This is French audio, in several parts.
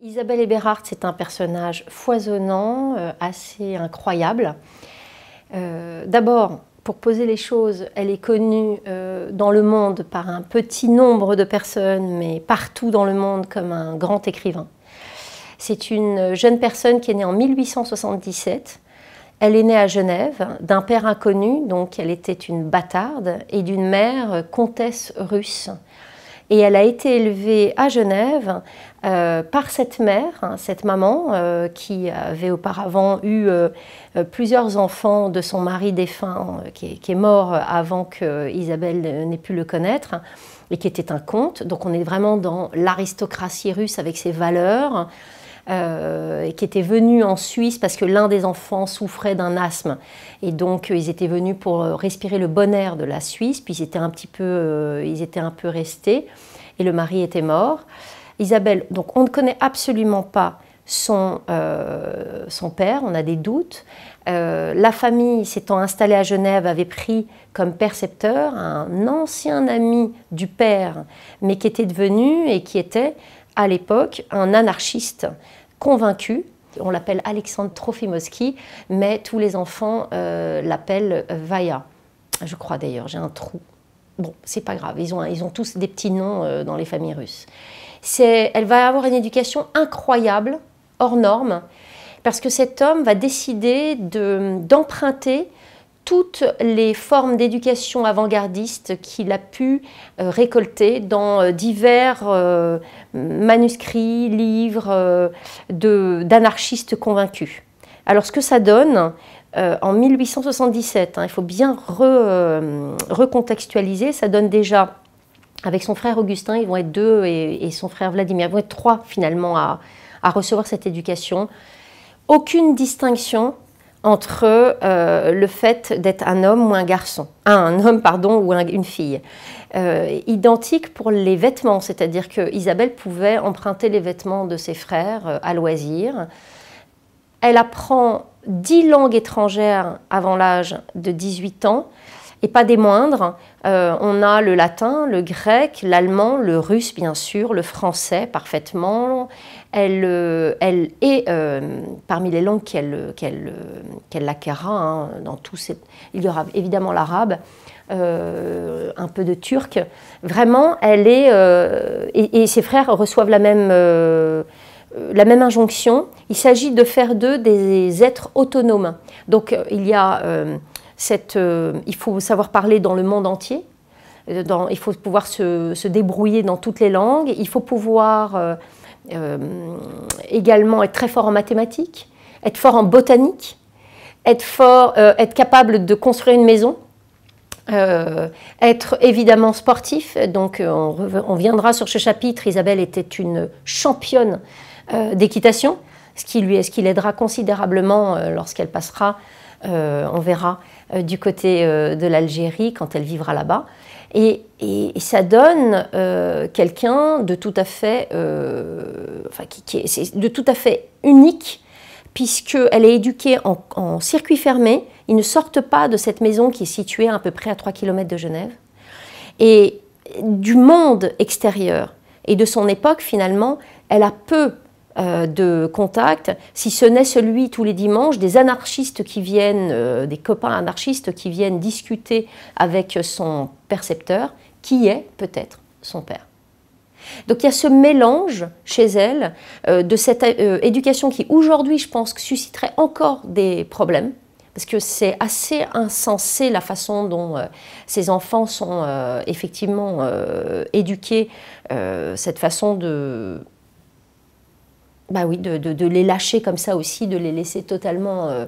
Isabelle Eberhardt, c'est un personnage foisonnant, euh, assez incroyable. Euh, d'abord, pour poser les choses, elle est connue euh, dans le monde par un petit nombre de personnes, mais partout dans le monde comme un grand écrivain. C'est une jeune personne qui est née en 1877. Elle est née à Genève d'un père inconnu, donc elle était une bâtarde, et d'une mère comtesse russe. Et elle a été élevée à Genève euh, par cette mère, hein, cette maman, euh, qui avait auparavant eu euh, plusieurs enfants de son mari défunt, qui est, mort avant que Isabelle n'ait pu le connaître, et qui était un comte. Donc on est vraiment dans l'aristocratie russe avec ses valeurs. Euh, qui était venue en Suisse parce que l'un des enfants souffrait d'un asthme. Et donc, ils étaient venus pour respirer le bon air de la Suisse, puis ils étaient un petit ils étaient un peu restés, et le mari était mort. Isabelle, donc on ne connaît absolument pas son, euh, son père, on a des doutes. Euh, la famille s'étant installée à Genève avait pris comme percepteur un ancien ami du père, mais qui était devenu et qui était à l'époque un anarchiste convaincu. On l'appelle Alexandre Trofimovski, mais tous les enfants euh, l'appellent Vaya. Je crois d'ailleurs, j'ai un trou. Bon, c'est pas grave, ils ont, ils ont tous des petits noms dans les familles russes elle va avoir une éducation incroyable, hors norme, parce que cet homme va décider d'emprunter toutes les formes d'éducation avant-gardiste qu'il a pu euh, récolter dans euh, divers euh, manuscrits, livres d'anarchistes convaincus. Alors ce que ça donne, en 1877, hein, il faut bien recontextualiser, ça donne déjà avec son frère Augustin, ils vont être deux, et, son frère Vladimir, ils vont être trois finalement à, recevoir cette éducation. Aucune distinction entre euh, le fait d'être un homme ou un garçon, ah, un homme pardon ou une fille. Euh, identique pour les vêtements, c'est-à-dire que Isabelle pouvait emprunter les vêtements de ses frères euh, à loisir. Elle apprend dix langues étrangères avant l'âge de 18 ans et pas des moindres. Euh, on a le latin, le grec, l'allemand, le russe bien sûr, le français parfaitement. Elle, euh, elle est euh, parmi les langues qu'elle qu'elle qu'elle acquérera. Hein, dans tous ces... Il y aura évidemment l'arabe, un peu de turc. Vraiment, elle est et, ses frères reçoivent la même la même injonction. Il s'agit de faire d'eux des êtres autonomes. Donc il y a euh, il faut savoir parler dans le monde entier. Euh, il faut pouvoir se, se, débrouiller dans toutes les langues. Il faut pouvoir euh, également être très fort en mathématiques, être fort en botanique, être, fort, être capable de construire une maison. être évidemment sportif. Donc on, reviendra viendra sur ce chapitre. Isabelle était une championne d'équitation, ce qui lui qui l'aidera considérablement lorsqu'elle passera. on verra euh, du côté euh, de l'Algérie quand elle vivra là-bas. Et, ça donne euh, quelqu'un de tout à fait, enfin, qui, de tout à fait unique, puisqu'elle est éduquée en, en, circuit fermé. Ils ne sortent pas de cette maison qui est située à peu près à 3 km de Genève. Et du monde extérieur et de son époque, finalement, elle a peu euh, de contact, si ce n'est celui tous les dimanches des anarchistes qui viennent, euh, des copains anarchistes qui viennent discuter avec son percepteur, qui est peut-être son père. Donc il y a ce mélange chez elle euh, de cette éducation qui aujourd'hui, je pense, susciterait encore des problèmes, parce que c'est assez insensé la façon dont ces enfants sont effectivement éduqués, cette façon de bah oui, de, les lâcher comme ça aussi, de les laisser totalement, euh,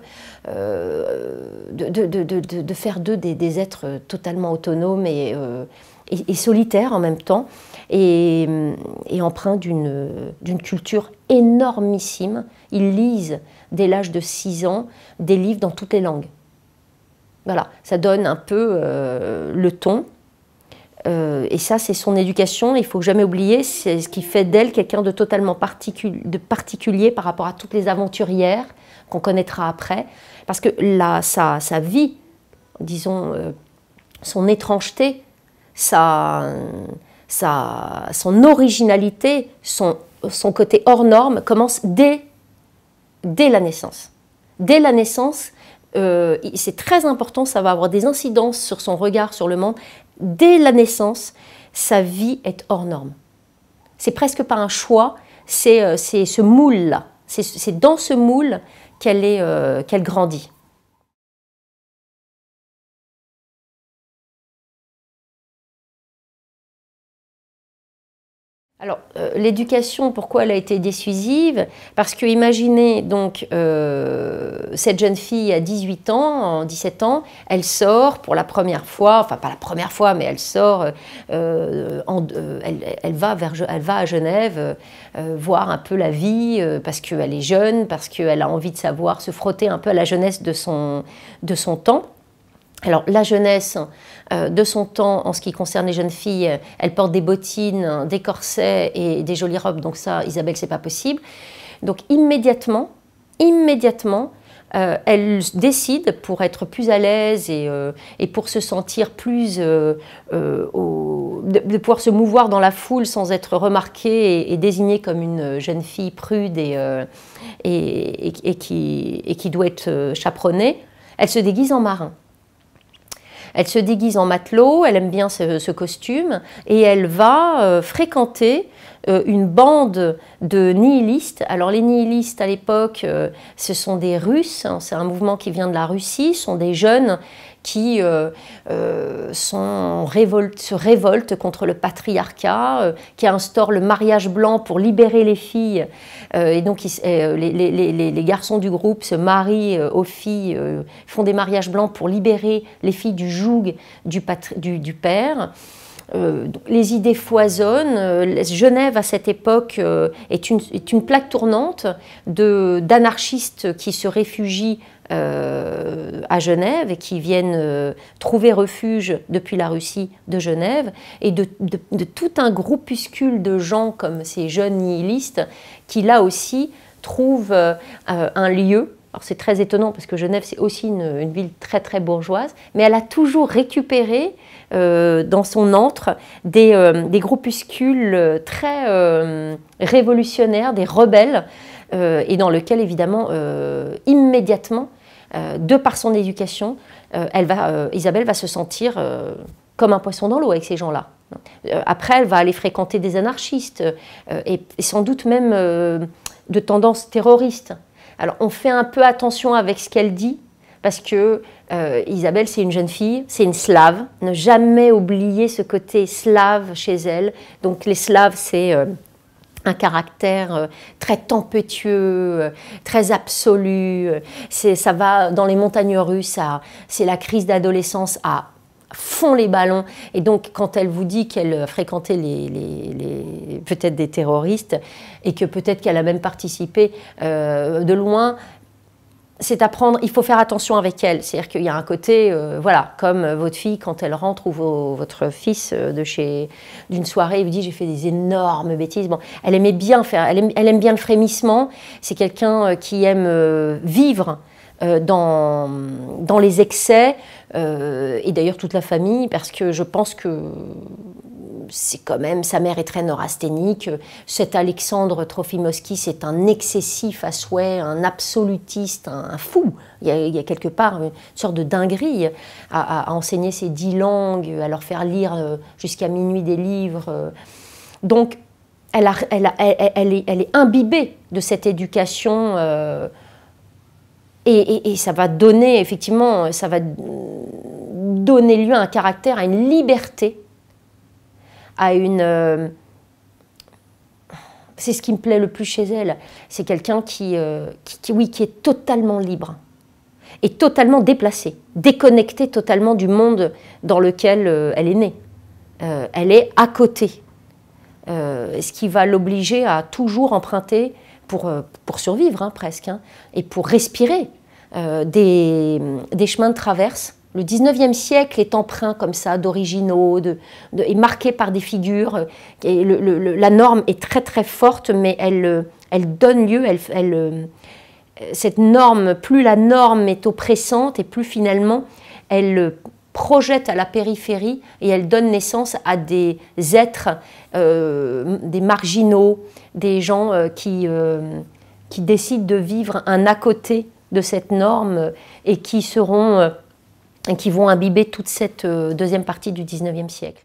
euh, de, faire d'eux des, êtres euh, totalement autonomes et, solitaires en même temps, et, et empreints d'une culture énormissime. Ils lisent dès l'âge de 6 ans des livres dans toutes les langues. Voilà, ça donne un peu le ton. Euh, et ça, c'est son éducation. Il faut jamais oublier, c'est ce qui fait d'elle quelqu'un de totalement particulier par rapport à toutes les aventurières qu'on connaîtra après. Parce que là, sa, vie, disons, euh, son étrangeté, sa, son originalité, son, son côté hors norme commence dès, dès la naissance. Dès la naissance, euh, c'est très important, ça va avoir des incidences sur son regard sur le monde. Dès la naissance, sa vie est hors norme. C'est presque pas un choix, c'est euh, ce moule-là. C'est dans ce moule qu'elle euh, grandit. alors, euh, l'éducation, pourquoi elle a été décisive Parce que imaginez donc euh, cette jeune fille à 18 ans, en 17 ans, elle sort pour la première fois, enfin pas la première fois, mais elle sort, euh, elle, va vers, elle va à Genève voir un peu la vie parce qu'elle est jeune, parce qu'elle a envie de savoir se frotter un peu à la jeunesse de son, de son temps. Alors la jeunesse euh, de son temps, en ce qui concerne les jeunes filles, euh, elle porte des bottines, euh, des corsets et des jolies robes. Donc ça, Isabelle, c'est pas possible. Donc immédiatement, immédiatement, elle décide pour être plus à l'aise et, pour se sentir plus de, pouvoir se mouvoir dans la foule sans être remarquée et, désignée comme une jeune fille prude et, et qui, qui, doit être chaperonnée, elle se déguise en marin. Elle se déguise en matelot, elle aime bien ce, costume, et elle va euh, fréquenter euh, une bande de nihilistes. Alors les nihilistes à l'époque, euh, ce sont des Russes, hein, c'est un mouvement qui vient de la Russie, ce sont des jeunes qui euh, euh, sont se révoltent contre le patriarcat, euh, qui instaure le mariage blanc pour libérer les filles. et donc les, garçons du groupe se marient aux filles, font des mariages blancs pour libérer les filles du joug du, père. les idées foisonnent. Genève, à cette époque, est, est, une, plaque tournante d'anarchistes qui se réfugient euh, à Genève et qui viennent euh, trouver refuge depuis la Russie de Genève et de, tout un groupuscule de gens comme ces jeunes nihilistes qui là aussi trouvent euh, un lieu. Alors c'est très étonnant parce que Genève c'est aussi une, ville très très bourgeoise, mais elle a toujours récupéré dans son antre des, des groupuscules très révolutionnaires, des rebelles, et dans lequel évidemment immédiatement euh, de par son éducation, euh, euh, Isabelle va se sentir comme un poisson dans l'eau avec ces gens-là. Après, elle va aller fréquenter des anarchistes et sans doute même de tendances terroristes. Alors, on fait un peu attention avec ce qu'elle dit parce que Isabelle, c'est une jeune fille, c'est une slave. Ne jamais oublier ce côté slave chez elle. Donc, les slaves, c'est un caractère euh, très tempétueux, euh, très absolu. Euh, ça va dans les montagnes russes, c'est la crise d'adolescence à fond les ballons. Et donc, quand elle vous dit qu'elle fréquentait les, peut-être des terroristes et que peut-être qu'elle a même participé de loin, c'est apprendre, il faut faire attention avec elle. C'est-à-dire qu'il y a un côté, euh, voilà, comme euh, votre fille quand elle rentre ou votre fils euh, de chez d'une soirée, il vous dit j'ai fait des énormes bêtises. Bon, elle aimait bien faire, elle aime, elle aime bien le frémissement. C'est quelqu'un qui aime vivre. Dans, dans les excès, et d'ailleurs toute la famille, parce que je pense que c'est quand même, sa mère est très neurasthénique. Cet Alexandre Trofimovski, c'est un excessif à souhait, un absolutiste, un, fou. Il y, a, quelque part une sorte de dinguerie à, enseigner ces dix langues, à leur faire lire euh, jusqu'à minuit des livres. Donc, elle, est, imbibée de cette éducation. Euh, et, et, ça va donner, effectivement, ça va donner lieu à un caractère, à une liberté à une... Euh, c'est ce qui me plaît le plus chez elle. C'est quelqu'un euh, qui, qui, oui, qui est totalement libre et totalement déplacé, déconnecté totalement du monde dans lequel euh, elle est née. elle est à côté, ce qui va l'obliger à toujours emprunter pour, survivre hein, presque, hein, et pour respirer des chemins de traverse le 19e siècle est empreint comme ça d'originaux, de, est marqué par des figures. Euh, et la norme est très très forte, mais elle, euh, elle donne lieu, elle, euh, cette norme, plus la norme est oppressante et plus finalement elle projette à la périphérie et elle donne naissance à des êtres, des marginaux, des gens qui, qui décident de vivre un à côté de cette norme et qui seront qui vont imbiber toute cette euh, deuxième partie du 19e siècle.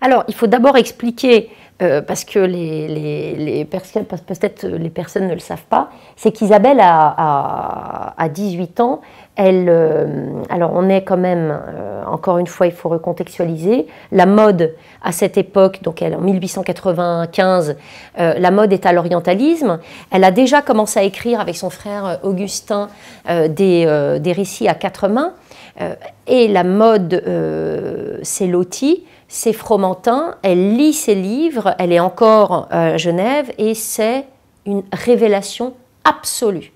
Alors, il faut d'abord expliquer euh, parce que les, les, les peut-être les personnes ne le savent pas, c'est qu'Isabelle a, à 18 ans, elle, euh, alors on est quand même, euh, encore une fois, il faut recontextualiser, la mode à cette époque, donc elle, en 1895, la mode est à l'orientalisme, elle a déjà commencé à écrire avec son frère Augustin des, des récits à quatre mains, euh, et la mode, euh, c'est Loti, c'est Fromentin, elle lit ses livres, elle est encore à Genève, et c'est une révélation absolue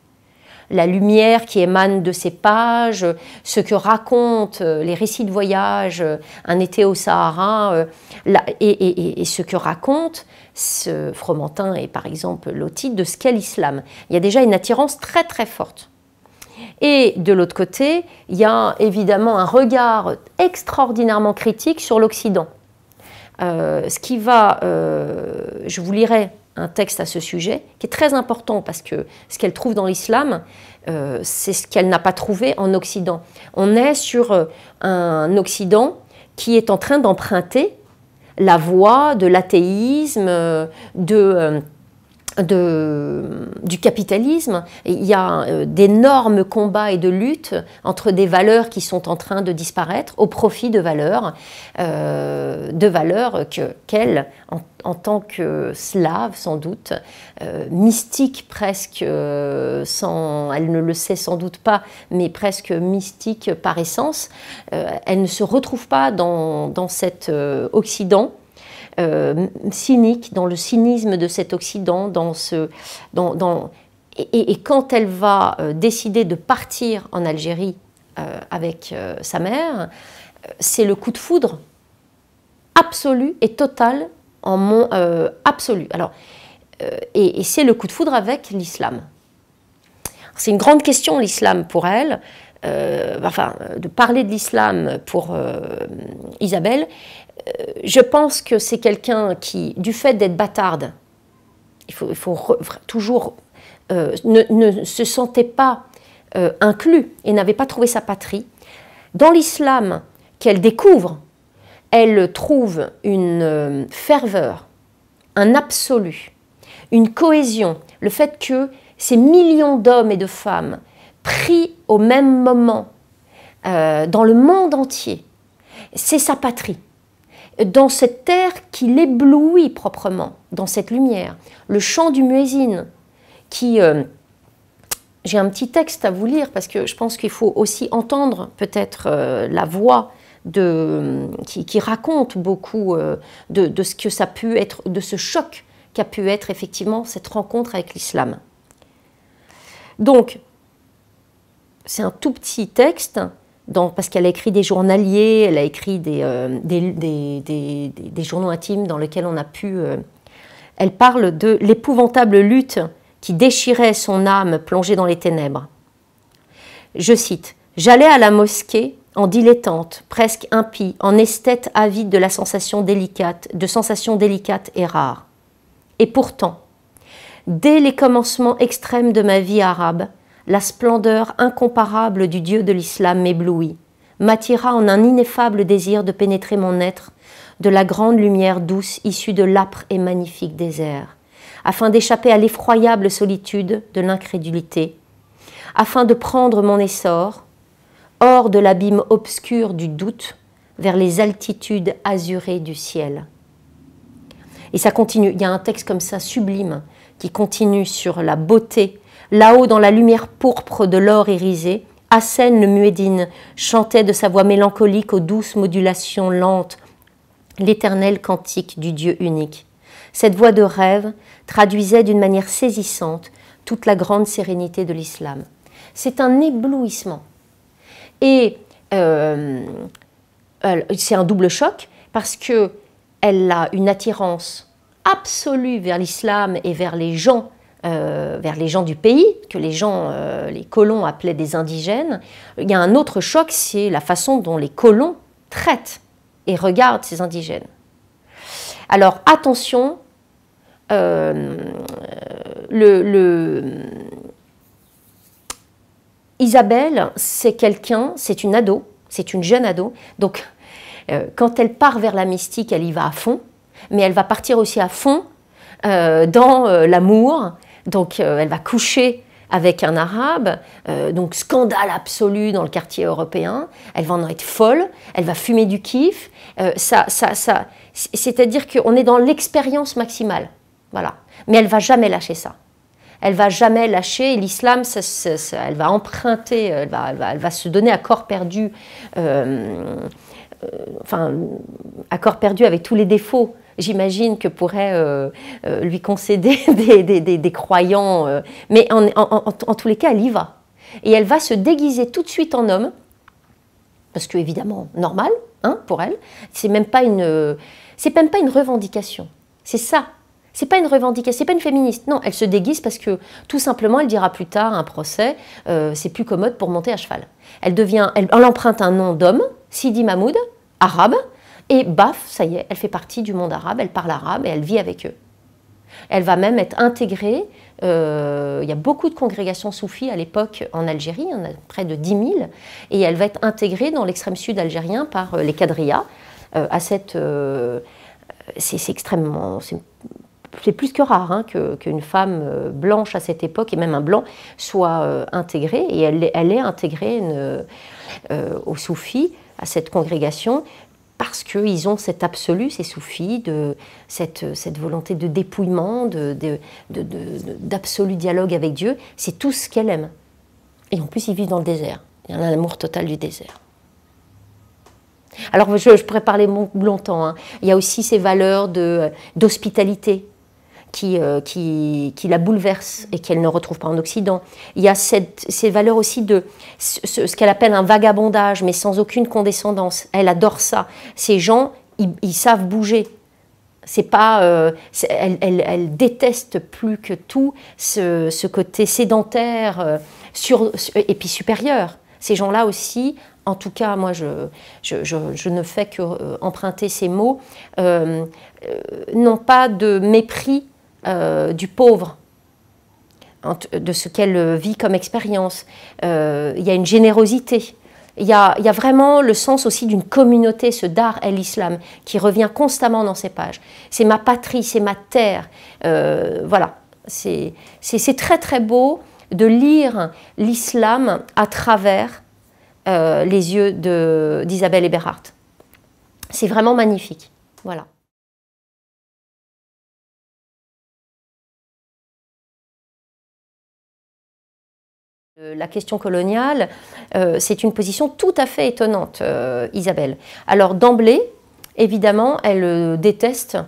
la lumière qui émane de ses pages, ce que racontent euh, les récits de voyage, un été au Sahara, et, ce que racontent ce Fromentin et par exemple Loti de ce qu'est l'islam. Il y a déjà une attirance très très forte. Et de l'autre côté, il y a évidemment un regard extraordinairement critique sur l'Occident. Euh, ce qui va, euh, je vous lirai un texte à ce sujet, qui est très important parce que ce qu'elle trouve dans l'islam, euh, c'est ce qu'elle n'a pas trouvé en Occident. On est sur un Occident qui est en train d'emprunter la voie de l'athéisme, de de, du capitalisme, il y a euh, d'énormes combats et de luttes entre des valeurs qui sont en train de disparaître au profit de valeurs, euh, de valeurs que qu'elle, en, tant que slave sans doute, euh, mystique presque, sans, elle ne le sait sans doute pas, mais presque mystique par essence, elle ne se retrouve pas dans, dans cet Occident euh, cynique, dans le cynisme de cet Occident, dans ce, dans, et, quand elle va euh, décider de partir en Algérie euh, avec sa mère, c'est le coup de foudre absolu et total en mon absolu. Alors, et, c'est le coup de foudre avec l'islam. C'est une grande question l'islam pour elle. enfin, de parler de l'islam pour Isabelle, euh, je pense que c'est quelqu'un qui, du fait d'être bâtarde, il faut, toujours euh, ne, se sentait pas euh, inclus et n'avait pas trouvé sa patrie. Dans l'islam qu'elle découvre, elle trouve une ferveur, un absolu, une cohésion, le fait que ces millions d'hommes et de femmes pris au même moment dans le monde entier, c'est sa patrie dans cette terre qui l'éblouit proprement, dans cette lumière. Le chant du muezzin, qui... Euh, j'ai un petit texte à vous lire parce que je pense qu'il faut aussi entendre peut-être euh, la voix de, qui, raconte beaucoup euh, de, de, ce que ça a pu être, de ce choc qu'a pu être effectivement cette rencontre avec l'islam. Donc, c'est un tout petit texte, parce qu'elle a écrit des journaliers, elle a écrit des, euh, des, journaux intimes dans lesquels on a pu... Euh, elle parle de l'épouvantable lutte qui déchirait son âme plongée dans les ténèbres. Je cite, J'allais à la mosquée en dilettante, presque impie, en esthète avide de la sensation délicate, de sensations délicates et rares. Et pourtant, dès les commencements extrêmes de ma vie arabe, la splendeur incomparable du Dieu de l'islam m'éblouit, m'attira en un ineffable désir de pénétrer mon être de la grande lumière douce issue de l'âpre et magnifique désert, afin d'échapper à l'effroyable solitude de l'incrédulité, afin de prendre mon essor, hors de l'abîme obscur du doute, vers les altitudes azurées du ciel. Et ça continue, il y a un texte comme ça sublime qui continue sur la beauté Là-haut, dans la lumière pourpre de l'or irisé, Hassan le Muédine chantait de sa voix mélancolique aux douces modulations lentes l'éternel cantique du Dieu unique. Cette voix de rêve traduisait d'une manière saisissante toute la grande sérénité de l'islam. C'est un éblouissement. Et euh, c'est un double choc parce qu'elle a une attirance absolue vers l'islam et vers les gens euh, vers les gens du pays, que les gens, euh, les colons appelaient des indigènes. Il y a un autre choc, c'est la façon dont les colons traitent et regardent ces indigènes. Alors attention, euh, Isabelle, c'est quelqu'un, c'est une ado, c'est une jeune ado, donc quand elle part vers la mystique, elle y va à fond, mais elle va partir aussi à fond dans l'amour, donc euh, elle va coucher avec un arabe, euh, donc scandale absolu dans le quartier européen, elle va en être folle, elle va fumer du kiff, euh, ça, c'est-à-dire qu'on est dans l'expérience maximale, voilà. Mais elle va jamais lâcher ça. Elle va jamais lâcher l'islam, elle va emprunter, elle va, se donner à corps perdu, enfin à corps perdu avec tous les défauts j'imagine que pourrait euh, euh, lui concéder des, croyants. Euh. mais en, tous les cas, elle y va. Et elle va se déguiser tout de suite en homme, parce que évidemment, normal, hein, pour elle. C'est même pas une, c'est même pas une revendication. C'est ça. C'est pas une revendication, c'est pas une féministe. Non, elle se déguise parce que tout simplement, elle dira plus tard un procès, c'est plus commode pour monter à cheval. Elle devient, elle emprunte un nom d'homme, Sidi Mahmoud, arabe, et baf, ça y est, elle fait partie du monde arabe, elle parle arabe et elle vit avec eux. Elle va même être intégrée. Euh, il y a beaucoup de congrégations soufis à l'époque en Algérie, a près de 10 000, et elle va être intégrée dans l'extrême sud algérien par euh, les quadrillas. Euh, à cette, c'est extrêmement, c'est plus que rare hein, qu'une femme blanche à cette époque et même un blanc soit intégrée, et elle, elle est intégrée aux soufis à cette congrégation parce qu'ils ont cet absolu, ces soufis, de, cette, volonté de dépouillement, d'absolu dialogue avec Dieu. C'est tout ce qu'elle aime. Et en plus, ils vivent dans le désert. Il y a un amour total du désert. Alors, je, je pourrais parler longtemps. Hein. Il y a aussi ces valeurs d'hospitalité qui, euh, qui, qui, la bouleverse et qu'elle ne retrouve pas en Occident. Il y a cette, ces valeurs aussi de ce, qu'elle appelle un vagabondage, mais sans aucune condescendance. Elle adore ça. Ces gens, ils, savent bouger. C'est pas, euh, elle, elle, déteste plus que tout ce, ce côté sédentaire euh, sur, et puis supérieur. Ces gens-là aussi, en tout cas, moi, je, je, je, ne fais que emprunter ces mots, n'ont pas de mépris euh, du pauvre, de ce qu'elle euh, vit comme expérience. Euh, il y a une générosité. Il y a, il y a vraiment le sens aussi d'une communauté, ce dar et l'islam, qui revient constamment dans ces pages. C'est ma patrie, c'est ma terre. voilà, c'est très très beau de lire l'islam à travers les yeux d'Isabelle Eberhardt. C'est vraiment magnifique. Voilà. La question coloniale, euh, c'est une position tout à fait étonnante, euh, Isabelle. Alors d'emblée, évidemment, elle euh, déteste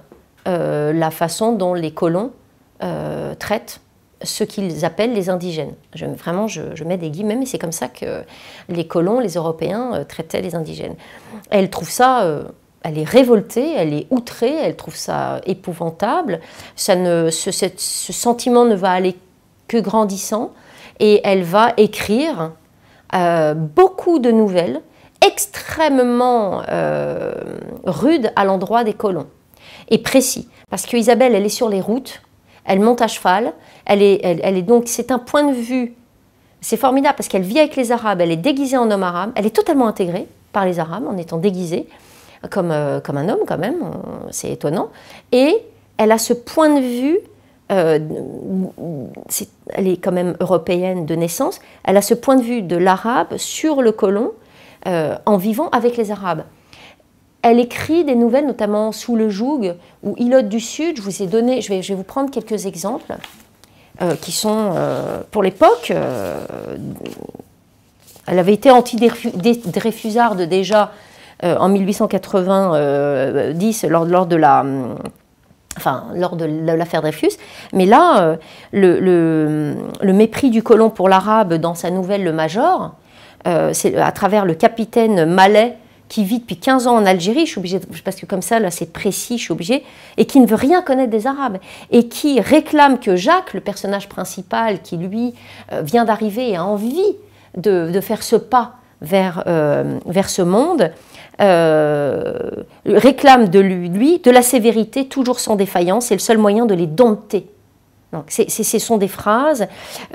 la façon dont les colons traitent ce qu'ils appellent les indigènes. vraiment, je, mets des guillemets, mais c'est comme ça que les colons, les Européens, traitaient les indigènes. Elle trouve ça elle est révoltée, elle est outrée, elle trouve ça épouvantable. ce, sentiment ne va aller que grandissant et elle va écrire euh, beaucoup de nouvelles extrêmement euh, rudes à l'endroit des colons et précis. Parce que elle est sur les routes, elle monte à cheval, elle est, elle, est donc, c'est un point de vue, c'est formidable parce qu'elle vit avec les Arabes, elle est déguisée en homme arabe, elle est totalement intégrée par les Arabes en étant déguisée comme, euh, comme un homme quand même, c'est étonnant, et elle a ce point de vue euh, elle est quand même européenne de naissance, elle a ce point de vue de l'arabe sur le colon euh, en vivant avec les arabes. Elle écrit des nouvelles, notamment Sous le joug ou Ilote du Sud. Je vous ai donné, je vais, je vais vous prendre quelques exemples euh, qui sont, pour l'époque, elle avait été anti-dréfusarde déjà en 1890 lors, lors de la enfin lors de l'affaire Dreyfus, mais là, euh, le, mépris du colon pour l'arabe dans sa nouvelle Le Major, euh, c'est à travers le capitaine malais qui vit depuis 15 ans en Algérie, je suis obligée, parce que comme ça, là, c'est précis, je suis obligée, et qui ne veut rien connaître des Arabes, et qui réclame que Jacques, le personnage principal, qui lui euh, vient d'arriver et a envie de, faire ce pas vers ce monde, euh, réclame de lui, de la sévérité, toujours sans défaillance, c'est le seul moyen de les dompter. Donc, ce sont des phrases.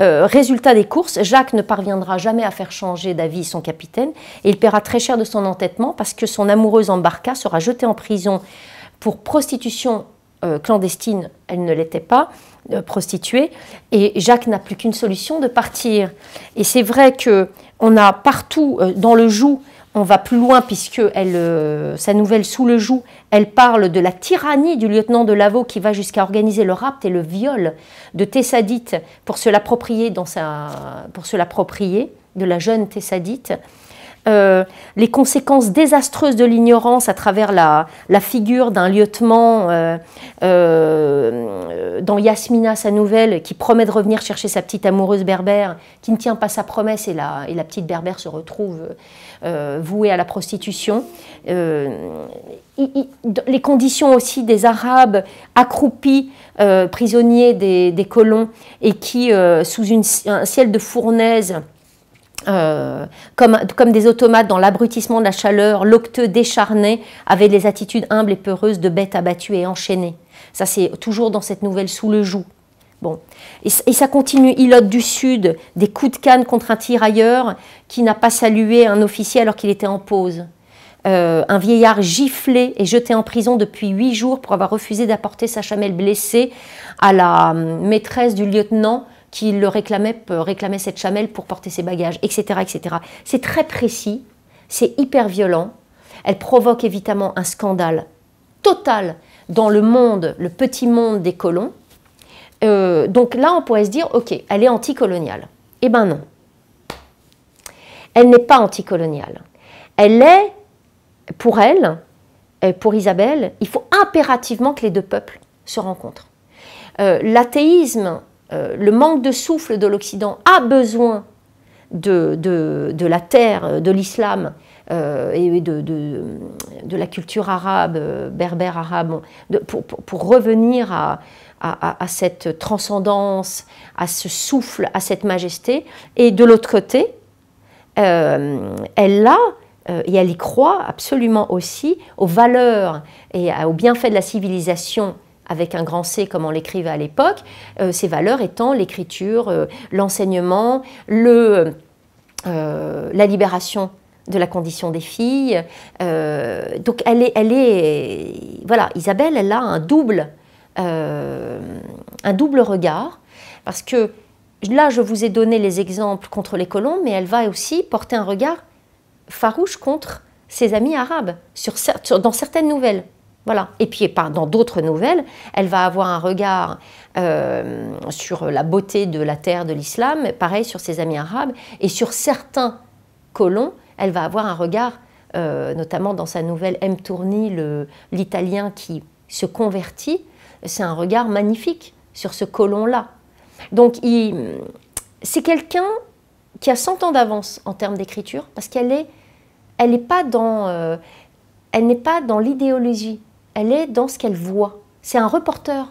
Euh, résultat des courses, Jacques ne parviendra jamais à faire changer d'avis son capitaine et il paiera très cher de son entêtement parce que son amoureuse Embarca sera jetée en prison pour prostitution euh, clandestine, elle ne l'était pas, prostituée, et Jacques n'a plus qu'une solution de partir. Et c'est vrai que on a partout dans le joug, on va plus loin puisque elle, euh, sa nouvelle Sous le joug, elle parle de la tyrannie du lieutenant de Lavaux qui va jusqu'à organiser le rapt et le viol de Tessadite pour se l'approprier dans sa, pour se l'approprier de la jeune Thessadite. Euh, les conséquences désastreuses de l'ignorance à travers la, figure d'un lieutenant euh, euh, dans Yasmina, sa nouvelle, qui promet de revenir chercher sa petite amoureuse berbère, qui ne tient pas sa promesse et la, petite berbère se retrouve vouée à la prostitution. les conditions aussi des Arabes accroupis, prisonniers des, colons, et qui, sous une, un ciel de fournaise, euh, comme, des automates dans l'abrutissement de la chaleur, l'octeux décharné avait des attitudes humbles et peureuses de bêtes abattues et enchaînées. Ça, c'est toujours dans cette nouvelle sous le joug. Bon. Et, ça continue, Ilote du Sud, des coups de canne contre un tirailleur qui n'a pas salué un officier alors qu'il était en pause. Euh, un vieillard giflé et jeté en prison depuis huit jours pour avoir refusé d'apporter sa chamelle blessée à la hum, maîtresse du lieutenant qui le réclamait, euh, réclamait cette chamelle pour porter ses bagages, etc. etc. C'est très précis, c'est hyper violent. Elle provoque évidemment un scandale total dans le monde, le petit monde des colons. Euh, donc là, on pourrait se dire, ok, elle est anticoloniale. Eh ben non. Elle n'est pas anticoloniale. Elle est, pour elle, euh, pour Isabelle, il faut impérativement que les deux peuples se rencontrent. L'athéisme euh, le manque de souffle de l'Occident a besoin de, la terre, de l'islam euh, et de, la culture arabe, euh, berbère arabe, pour, revenir à, cette transcendance, à ce souffle, à cette majesté. Et de l'autre côté, elle l'a et elle y croit absolument aussi aux valeurs et aux bienfaits de la civilisation avec un grand C comme on l'écrivait à l'époque, ses euh, valeurs étant l'écriture, euh, l'enseignement, le, euh, la libération de la condition des filles. donc elle est, elle est, voilà, Isabelle, elle a un double, un double regard, parce que là, je vous ai donné les exemples contre les colons, mais elle va aussi porter un regard farouche contre ses amis arabes sur, dans certaines nouvelles. Voilà. Et puis, dans d'autres nouvelles, elle va avoir un regard euh, sur la beauté de la terre de l'islam, pareil sur ses amis arabes, et sur certains colons, elle va avoir un regard, euh, notamment dans sa nouvelle M. Tourni, l'italien qui se convertit, c'est un regard magnifique sur ce colon-là. Donc, c'est quelqu'un qui a 100 ans d'avance en termes d'écriture, parce qu'elle elle pas dans... Euh, elle n'est pas dans l'idéologie elle est dans ce qu'elle voit. C'est un reporter.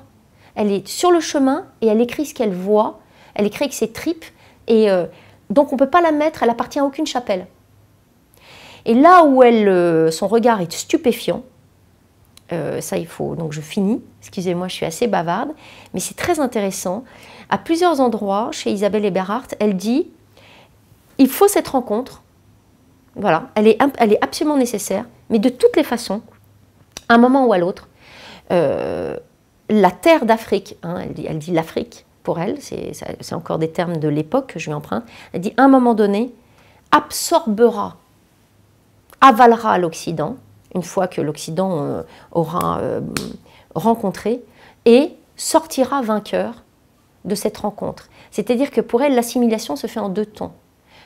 Elle est sur le chemin et elle écrit ce qu'elle voit. Elle écrit avec ses tripes. Et euh, donc on ne peut pas la mettre, elle appartient à aucune chapelle. Et là où elle, euh, son regard est stupéfiant, euh, ça il faut, donc je finis, excusez-moi, je suis assez bavarde, mais c'est très intéressant. À plusieurs endroits, chez Isabelle Eberhardt, elle dit il faut cette rencontre, voilà, elle est, elle est absolument nécessaire, mais de toutes les façons, un moment ou à l'autre, euh, la terre d'Afrique, hein, elle dit, l'Afrique pour elle, c'est encore des termes de l'époque que je lui emprunte, elle dit à un moment donné, absorbera, avalera l'Occident, une fois que l'Occident euh, aura euh, rencontré, et sortira vainqueur de cette rencontre. C'est-à-dire que pour elle, l'assimilation se fait en deux temps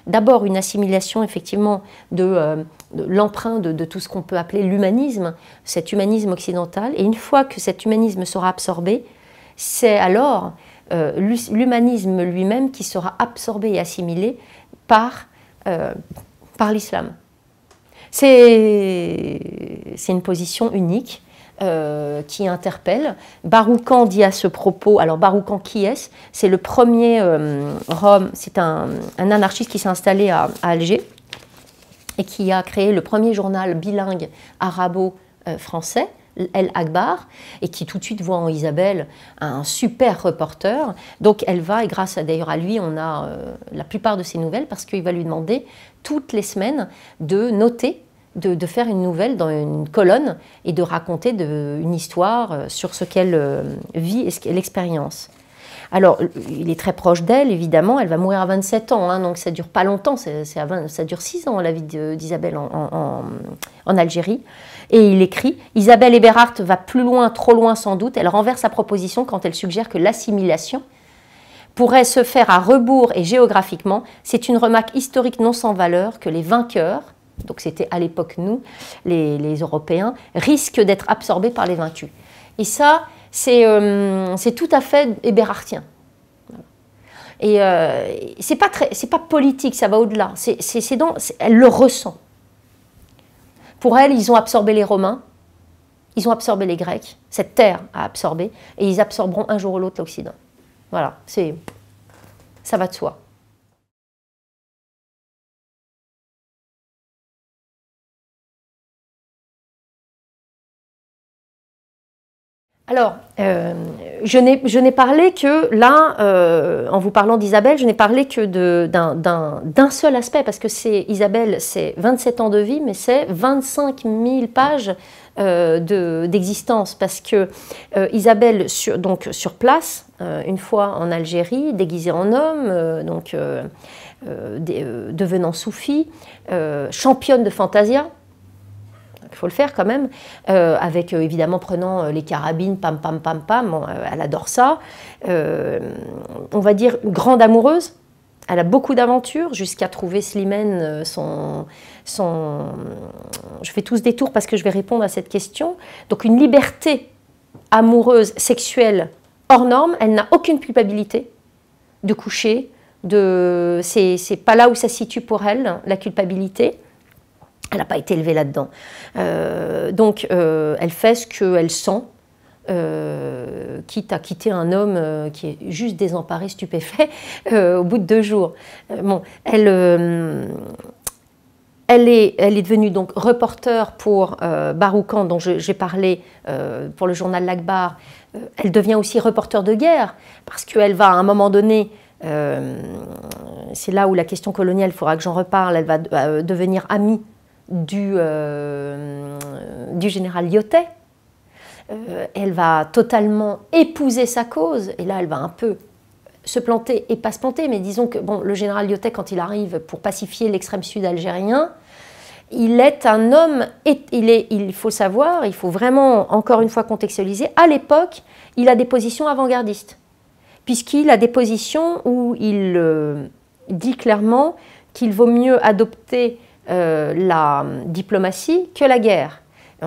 d'abord une assimilation effectivement de, euh, l'emprunt de, tout ce qu'on peut appeler l'humanisme, cet humanisme occidental. Et une fois que cet humanisme sera absorbé, c'est alors euh, l'humanisme lui-même qui sera absorbé et assimilé par euh, l'islam. C'est une position unique euh, qui interpelle. Baroukan dit à ce propos, alors Baroukan qui est-ce C'est le premier euh, Rome, c'est un, anarchiste qui s'est installé à, Alger et qui a créé le premier journal bilingue arabo-français. Euh, El Akbar, et qui tout de suite voit en Isabelle un super reporter. Donc elle va, et grâce d'ailleurs à lui, on a la plupart de ses nouvelles, parce qu'il va lui demander toutes les semaines de noter de, faire une nouvelle dans une colonne et de raconter une histoire euh, sur ce qu'elle euh, vit et ce qu'elle Alors, euh, il est très proche d'elle, évidemment. Elle va mourir à 27 ans, hein, donc ça dure pas longtemps. ça dure 6 ans, la vie d'Isabelle en, en, Algérie. Et il écrit Isabelle Eberhardt va plus loin, trop loin sans doute. Elle renverse sa proposition quand elle suggère que l'assimilation pourrait se faire à rebours et géographiquement. C'est une remarque historique non sans valeur que les vainqueurs donc c'était à l'époque nous, les, Européens, risquent d'être absorbés par les vaincus. Et ça, c'est euh, tout à fait héberartien. Et euh, c'est pas très, pas politique, ça va au-delà. C'est elle le ressent. Pour elle, ils ont absorbé les Romains, ils ont absorbé les Grecs, cette terre a absorbé, et ils absorberont un jour ou l'autre l'Occident. Voilà, c'est, ça va de soi. Alors, euh, je n'ai parlé que là, euh, en vous parlant d'Isabelle, je n'ai parlé que d'un seul aspect, parce que c'est Isabelle, c'est 27 ans de vie, mais c'est 25 000 pages euh, d'existence, parce que Isabelle, sur, donc sur place, une fois en Algérie, déguisée en homme, donc devenant soufi, championne de fantasia, il faut le faire quand même, euh, avec euh, évidemment prenant euh, les carabines, pam pam pam pam, elle adore ça. on va dire grande amoureuse, elle a beaucoup d'aventures jusqu'à trouver Slimane, son, son... Je fais tous des tours parce que je vais répondre à cette question. Donc une liberté amoureuse, sexuelle, hors norme, elle n'a aucune culpabilité de coucher, de... c'est pas là où ça se situe pour elle, la culpabilité. Elle n'a pas été élevée là-dedans. Euh, donc, euh, elle fait ce qu'elle sent, euh, quitte à quitter un homme qui est juste désemparé, stupéfait, au bout de deux jours. bon, elle, elle, est, elle est devenue donc reporter pour Baroukan, dont j'ai parlé pour le journal L'Akbar. elle devient aussi reporter de guerre, parce qu'elle va à un moment donné c'est là où la question coloniale, il faudra que j'en reparle, elle va devenir amie du, euh, du général Lyotet. Euh, elle va totalement épouser sa cause, et là elle va un peu se planter et pas se planter, mais disons que bon, le général Lyotet, quand il arrive pour pacifier l'extrême sud algérien, il est un homme, et il, est, il faut savoir, il faut vraiment encore une fois contextualiser, à l'époque, il a des positions avant-gardistes, puisqu'il a des positions où il euh, dit clairement qu'il vaut mieux adopter euh, la diplomatie que la guerre.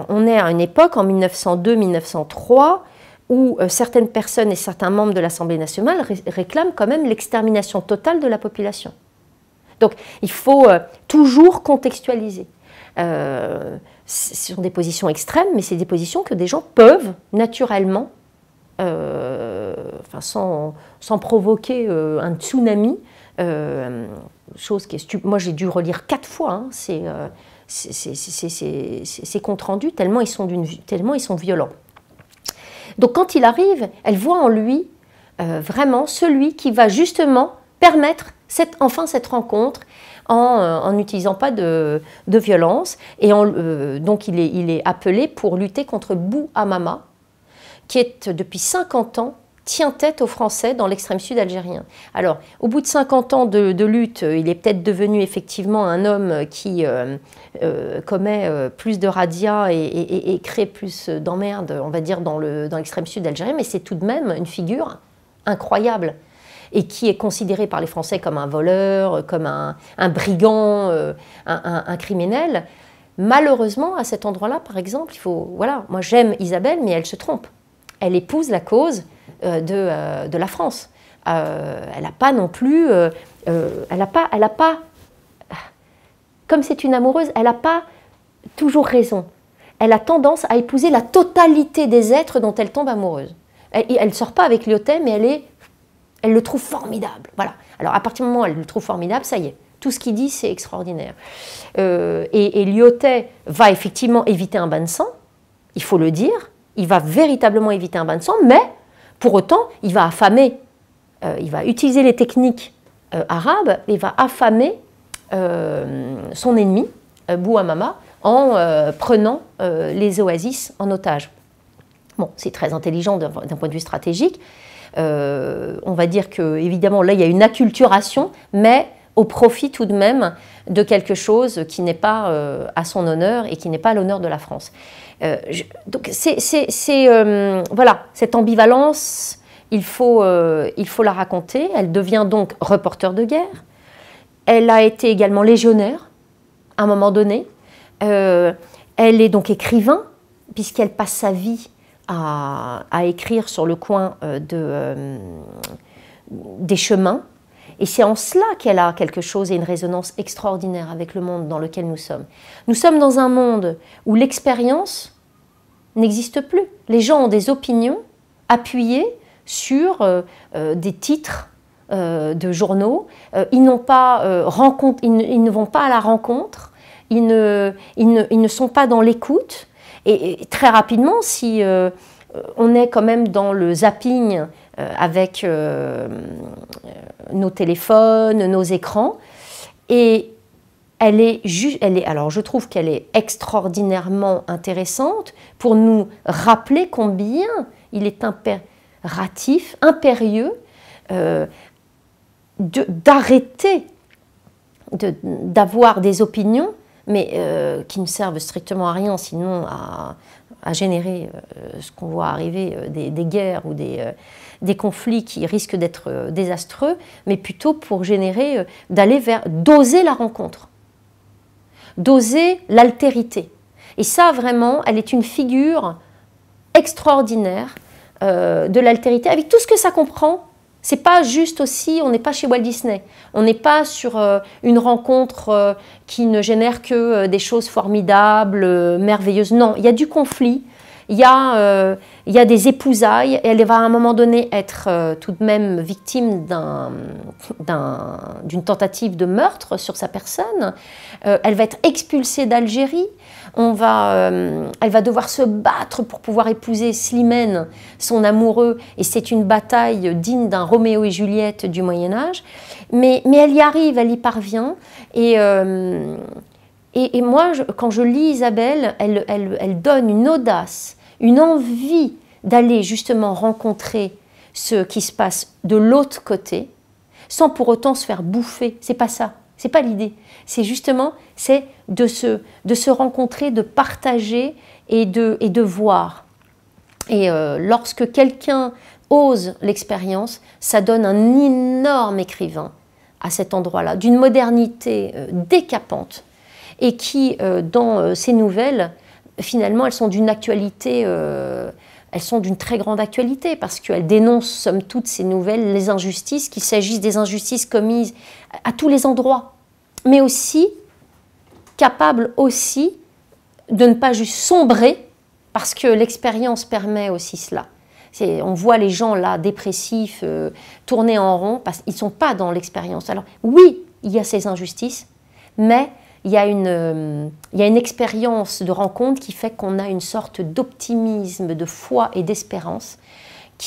On est à une époque, en 1902-1903, où euh, certaines personnes et certains membres de l'Assemblée nationale réclament quand même l'extermination totale de la population. Donc il faut euh, toujours contextualiser. ce sont des positions extrêmes, mais c'est des positions que des gens peuvent naturellement, enfin, sans, sans, provoquer un tsunami, chose qui est Moi, j'ai dû relire quatre fois hein, ces, comptes rendus, tellement ils, sont tellement ils sont violents. Donc, quand il arrive, elle voit en lui euh, vraiment celui qui va justement permettre cette, enfin cette rencontre en euh, n'utilisant pas de, de, violence. Et en, euh, donc, il est, il est appelé pour lutter contre Bou Amama, qui est depuis 50 ans tient tête aux Français dans l'extrême sud algérien. Alors, au bout de 50 ans de, lutte, euh, il est peut-être devenu effectivement un homme qui euh, euh, commet plus de radia et, crée plus d'emmerdes, on va dire, dans l'extrême le, dans sud algérien, mais c'est tout de même une figure incroyable et qui est considéré par les Français comme un voleur, comme un, un brigand, un, un, criminel. Malheureusement, à cet endroit-là, par exemple, il faut, voilà, moi j'aime Isabelle, mais elle se trompe. Elle épouse la cause euh, euh, de, la France. Euh, elle n'a pas non plus, elle n'a pas, pas, comme c'est une amoureuse, elle n'a pas toujours raison. Elle a tendance à épouser la totalité des êtres dont elle tombe amoureuse. Elle ne sort pas avec Lyotet, mais elle, est, elle le trouve formidable. Voilà. Alors à partir du moment où elle le trouve formidable, ça y est. Tout ce qu'il dit, c'est extraordinaire. et, et Lyotet va effectivement éviter un bain de sang, il faut le dire. Il va véritablement éviter un bain de sang, mais pour autant, il va affamer, euh, il va utiliser les techniques euh, arabes, et va affamer euh, son ennemi, Bouhamama, en prenant les oasis en otage. Bon, c'est très intelligent d'un point de vue stratégique. on va dire que, évidemment, là, il y a une acculturation, mais au profit tout de même de quelque chose qui n'est pas euh, à son honneur et qui n'est pas à l'honneur de la France. Euh, donc c'est euh, voilà cette ambivalence, il faut, il faut la raconter. Elle devient donc reporter de guerre. Elle a été également légionnaire à un moment donné. elle est donc écrivain puisqu'elle passe sa vie à, à, écrire sur le coin de, des chemins et c'est en cela qu'elle a quelque chose et une résonance extraordinaire avec le monde dans lequel nous sommes. Nous sommes dans un monde où l'expérience n'existe plus. Les gens ont des opinions appuyées sur euh, euh, des titres euh, de journaux. ils, n'ont pas, rencontre, ils ne, vont pas à la rencontre. Ils ne, sont pas dans l'écoute. et, très rapidement, si on est quand même dans le zapping euh, avec euh, nos téléphones, nos écrans. Et elle est, alors je trouve qu'elle est extraordinairement intéressante pour nous rappeler combien il est impératif, impérieux euh, d'arrêter d'avoir des opinions, mais qui ne servent strictement à rien, sinon à, à générer euh, ce qu'on voit arriver, euh, des, guerres ou euh, des, conflits qui risquent d'être désastreux, mais plutôt pour générer, d'aller vers, d'oser la rencontre, d'oser l'altérité. Et ça, vraiment, elle est une figure extraordinaire de l'altérité, avec tout ce que ça comprend c'est pas juste aussi, on n'est pas chez Walt Disney, on n'est pas sur euh, une rencontre euh, qui ne génère que euh, des choses formidables, merveilleuses. Non, il y a du conflit, il y, a, euh, y a des épousailles, et elle va à un moment donné être euh, tout de même victime d'une tentative de meurtre sur sa personne, euh, elle va être expulsée d'Algérie, on elle va devoir se battre pour pouvoir épouser Slimane, son amoureux, et c'est une bataille digne d'un Roméo et Juliette du Moyen Âge. Mais, elle y arrive, elle y parvient, et, et, moi, quand je lis Isabelle, elle donne une audace une envie d'aller justement rencontrer ce qui se passe de l'autre côté, sans pour autant se faire bouffer. C'est pas ça. C'est pas l'idée. C'est justement c'est de se, rencontrer, de partager et de, voir. Et euh, lorsque quelqu'un ose l'expérience, ça donne un énorme écrivain à cet endroit-là, d'une modernité euh, décapante et qui, euh, dans ses nouvelles, finalement, elles sont d'une actualité, euh, elles sont d'une très grande actualité parce qu'elles dénoncent, somme toute, ces nouvelles, les injustices, qu'il s'agisse des injustices commises à tous les endroits, mais aussi capables aussi de ne pas juste sombrer parce que l'expérience permet aussi cela. On voit les gens là dépressifs, euh, tourner en rond, parce qu'ils ne sont pas dans l'expérience. Alors oui, il y a ces injustices, mais euh, il y a une, expérience de rencontre qui fait qu'on a une sorte d'optimisme, de foi et d'espérance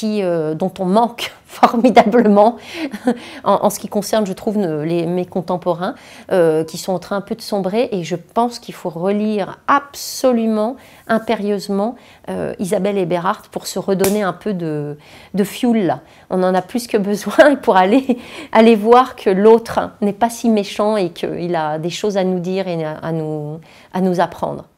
euh, dont on manque formidablement en, ce qui concerne, je trouve, les, mes contemporains, euh, qui sont en train un peu de sombrer. Et je pense qu'il faut relire absolument, impérieusement, Isabelle euh, Isabelle Eberhardt pour se redonner un peu de, de fuel. On en a plus que besoin pour aller, aller voir que l'autre n'est pas si méchant et qu'il a des choses à nous dire et à, nous, à nous apprendre.